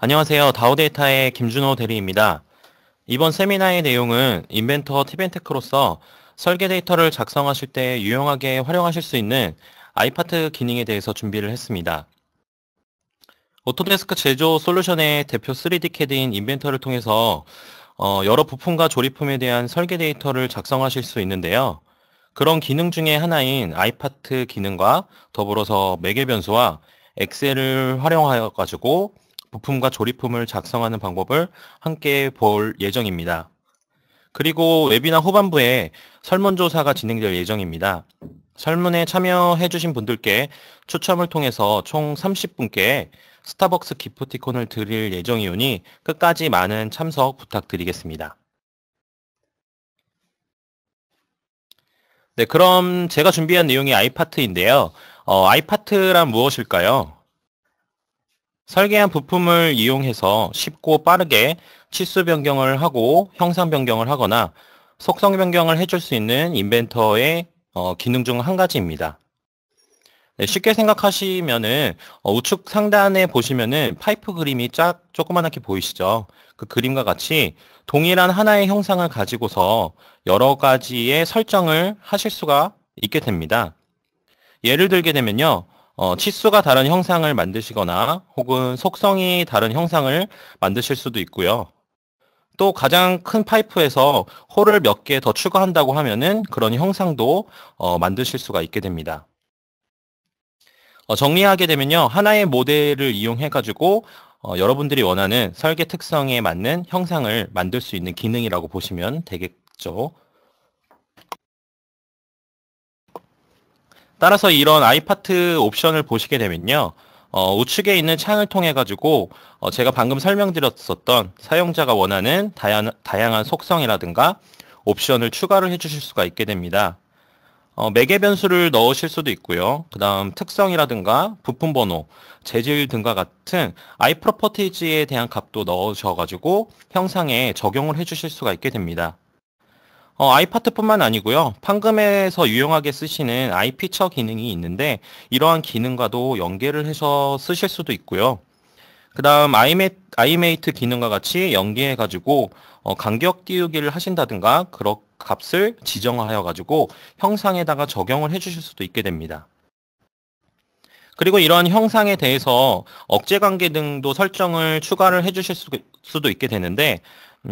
안녕하세요. 다우데이터의 김준호 대리입니다. 이번 세미나의 내용은 인벤터 티벤테크로서 설계 데이터를 작성하실 때 유용하게 활용하실 수 있는 아이파트 기능에 대해서 준비를 했습니다. 오토데스크 제조 솔루션의 대표 3D 캐드인 인벤터를 통해서 어, 여러 부품과 조립품에 대한 설계 데이터를 작성하실 수 있는데요. 그런 기능 중에 하나인 아이파트 기능과 더불어서 매개 변수와 엑셀을 활용하여 가지고 부품과 조립품을 작성하는 방법을 함께 볼 예정입니다. 그리고 웨비나 후반부에 설문조사가 진행될 예정입니다. 설문에 참여해주신 분들께 추첨을 통해서 총 30분께 스타벅스 기프티콘을 드릴 예정이오니 끝까지 많은 참석 부탁드리겠습니다. 네, 그럼 제가 준비한 내용이 아이파트인데요. 어, 아이파트란 무엇일까요? 설계한 부품을 이용해서 쉽고 빠르게 치수 변경을 하고 형상 변경을 하거나 속성 변경을 해줄 수 있는 인벤터의 어, 기능 중 한 가지입니다. 네, 쉽게 생각하시면은 어, 우측 상단에 보시면은 파이프 그림이 쫙 조그만하게 보이시죠? 그 그림과 같이 동일한 하나의 형상을 가지고서 여러 가지의 설정을 하실 수가 있게 됩니다. 예를 들게 되면요. 어, 치수가 다른 형상을 만드시거나 혹은 속성이 다른 형상을 만드실 수도 있고요. 또 가장 큰 파이프에서 홀을 몇 개 더 추가한다고 하면은 그런 형상도 어, 만드실 수가 있게 됩니다. 어, 정리하게 되면요. 하나의 모델을 이용해가지고 어, 여러분들이 원하는 설계 특성에 맞는 형상을 만들 수 있는 기능이라고 보시면 되겠죠. 따라서 이런 아이파트 옵션을 보시게 되면요. 어, 우측에 있는 창을 통해 가지고 어, 제가 방금 설명드렸었던 사용자가 원하는 다양, 다양한 속성이라든가 옵션을 추가를 해주실 수가 있게 됩니다. 어, 매개 변수를 넣으실 수도 있고요. 그 다음 특성이라든가 부품 번호, 재질 등과 같은 아이프로퍼티지에 대한 값도 넣으셔가지고 형상에 적용을 해주실 수가 있게 됩니다. 어, 아이파트뿐만 아니고요. 판금에서 유용하게 쓰시는 아이피처 기능이 있는데 이러한 기능과도 연계를 해서 쓰실 수도 있고요. 그 다음 아이메이트 기능과 같이 연계해가지고 어, 간격 띄우기를 하신다든가 그런 값을 지정하여가지고 형상에다가 적용을 해주실 수도 있게 됩니다. 그리고 이런 형상에 대해서 억제관계 등도 설정을 추가를 해주실 수도 있게 되는데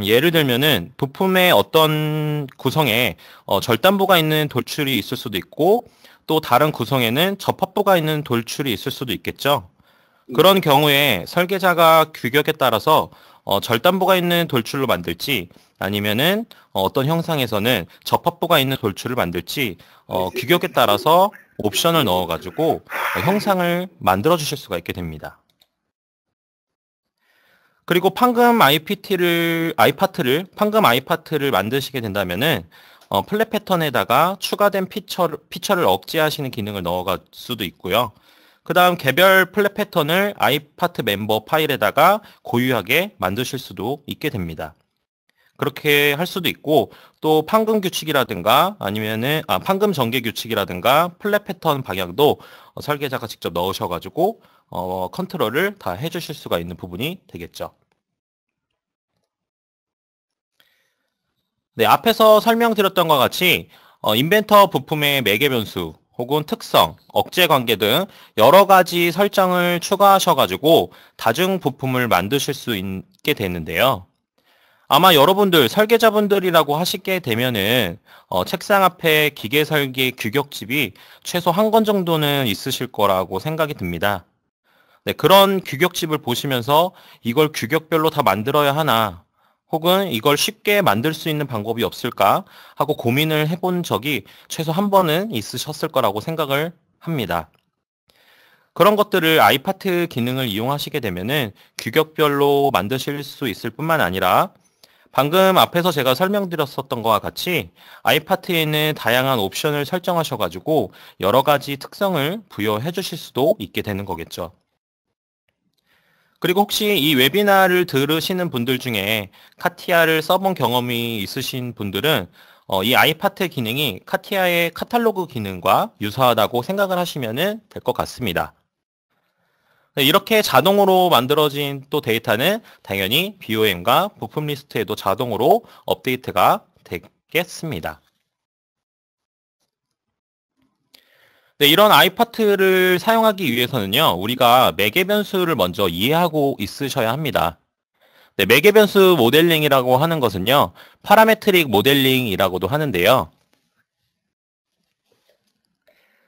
예를 들면은 부품의 어떤 구성에 어, 절단부가 있는 돌출이 있을 수도 있고 또 다른 구성에는 접합부가 있는 돌출이 있을 수도 있겠죠. 그런 경우에 설계자가 규격에 따라서 어, 절단부가 있는 돌출로 만들지 아니면은 어, 어떤 형상에서는 접합부가 있는 돌출을 만들지 어, 규격에 따라서 옵션을 넣어가지고 어, 형상을 만들어 주실 수가 있게 됩니다. 그리고 판금 IPT를 아이파트를 판금 아이파트를 만드시게 된다면은 어, 플랫 패턴에다가 추가된 피처 피처를 억제하시는 기능을 넣어갈 수도 있고요. 그 다음 개별 플랫 패턴을 아이파트 멤버 파일에다가 고유하게 만드실 수도 있게 됩니다. 그렇게 할 수도 있고 또 판금 규칙이라든가 아니면은 아 판금 전개 규칙이라든가 플랫 패턴 방향도 어, 설계자가 직접 넣으셔가지고 어, 컨트롤을 다 해주실 수가 있는 부분이 되겠죠. 네, 앞에서 설명드렸던 것 같이 어, 인벤터 부품의 매개 변수 혹은 특성, 억제 관계 등 여러 가지 설정을 추가하셔가지고 다중 부품을 만드실 수 있게 되는데요. 아마 여러분들 설계자분들이라고 하시게 되면은 어, 책상 앞에 기계 설계 규격집이 최소 한 권 정도는 있으실 거라고 생각이 듭니다. 네, 그런 규격집을 보시면서 이걸 규격별로 다 만들어야 하나 혹은 이걸 쉽게 만들 수 있는 방법이 없을까 하고 고민을 해본 적이 최소 한 번은 있으셨을 거라고 생각을 합니다. 그런 것들을 아이파트 기능을 이용하시게 되면은 규격별로 만드실 수 있을 뿐만 아니라 방금 앞에서 제가 설명드렸었던 것과 같이 아이파트에는 다양한 옵션을 설정하셔가지고 여러 가지 특성을 부여해 주실 수도 있게 되는 거겠죠. 그리고 혹시 이 웨비나를 들으시는 분들 중에 카티아를 써본 경험이 있으신 분들은 어, 이 아이파트 기능이 카티아의 카탈로그 기능과 유사하다고 생각을 하시면 될 것 같습니다. 네, 이렇게 자동으로 만들어진 또 데이터는 당연히 BOM과 부품 리스트에도 자동으로 업데이트가 되겠습니다. 네, 이런 아이파트를 사용하기 위해서는요, 우리가 매개 변수를 먼저 이해하고 있으셔야 합니다. 네, 매개 변수 모델링이라고 하는 것은요, 파라메트릭 모델링이라고도 하는데요.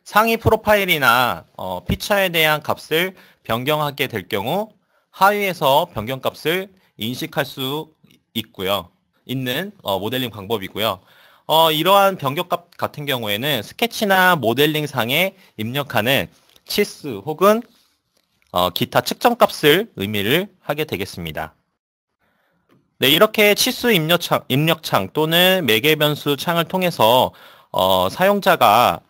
상위 프로파일이나 어, 피처에 대한 값을 변경하게 될 경우 하위에서 변경값을 인식할 수 있고요. 있는 어, 모델링 방법이고요. 어, 이러한 변경값 같은 경우에는 스케치나 모델링 상에 입력하는 치수 혹은 어, 기타 측정값을 의미를 하게 되겠습니다. 네, 이렇게 치수 입력창, 입력창 또는 매개 변수 창을 통해서 어, 사용자가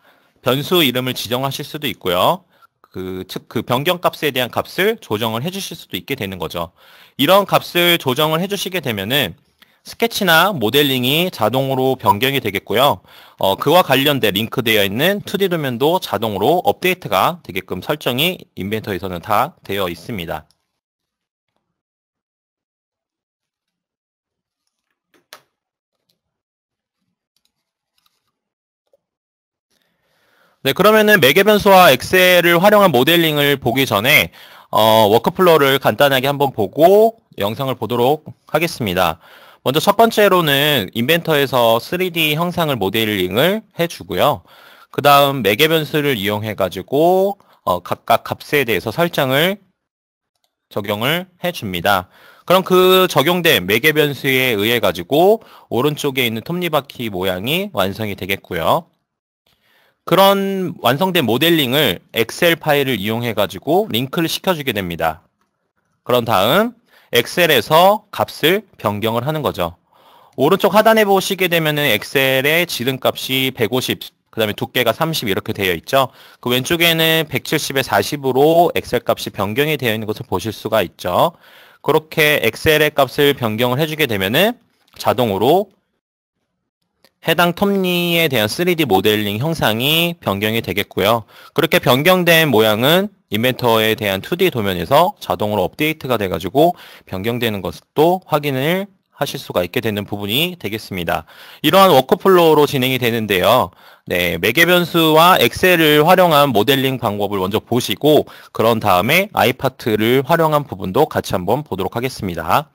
변수 이름을 지정하실 수도 있고요. 그, 즉, 그 변경 값에 대한 값을 조정을 해주실 수도 있게 되는 거죠. 이런 값을 조정을 해주시게 되면은 스케치나 모델링이 자동으로 변경이 되겠고요. 어, 그와 관련된 링크되어 있는 2D 도면도 자동으로 업데이트가 되게끔 설정이 인벤터에서는 다 되어 있습니다. 네, 그러면은 매개 변수와 엑셀을 활용한 모델링을 보기 전에 어, 워크플로우를 간단하게 한번 보고 영상을 보도록 하겠습니다. 먼저 첫 번째로는 인벤터에서 3D 형상을 모델링을 해주고요. 그 다음 매개 변수를 이용해가지고 어, 각각 값에 대해서 설정을 적용을 해줍니다. 그럼 그 적용된 매개 변수에 의해 가지고 오른쪽에 있는 톱니바퀴 모양이 완성이 되겠고요. 그런 완성된 모델링을 엑셀 파일을 이용해 가지고 링크를 시켜주게 됩니다. 그런 다음 엑셀에서 값을 변경을 하는 거죠. 오른쪽 하단에 보시게 되면은 엑셀의 지름값이 150, 그 다음에 두께가 30 이렇게 되어 있죠. 그 왼쪽에는 170에 40으로 엑셀 값이 변경이 되어 있는 것을 보실 수가 있죠. 그렇게 엑셀의 값을 변경을 해주게 되면은 자동으로 해당 톱니에 대한 3D 모델링 형상이 변경이 되겠고요. 그렇게 변경된 모양은 인벤터에 대한 2D 도면에서 자동으로 업데이트가 돼가지고 변경되는 것도 확인을 하실 수가 있게 되는 부분이 되겠습니다. 이러한 워크플로우로 진행이 되는데요. 네, 매개 변수와 엑셀을 활용한 모델링 방법을 먼저 보시고 그런 다음에 아이파트를 활용한 부분도 같이 한번 보도록 하겠습니다.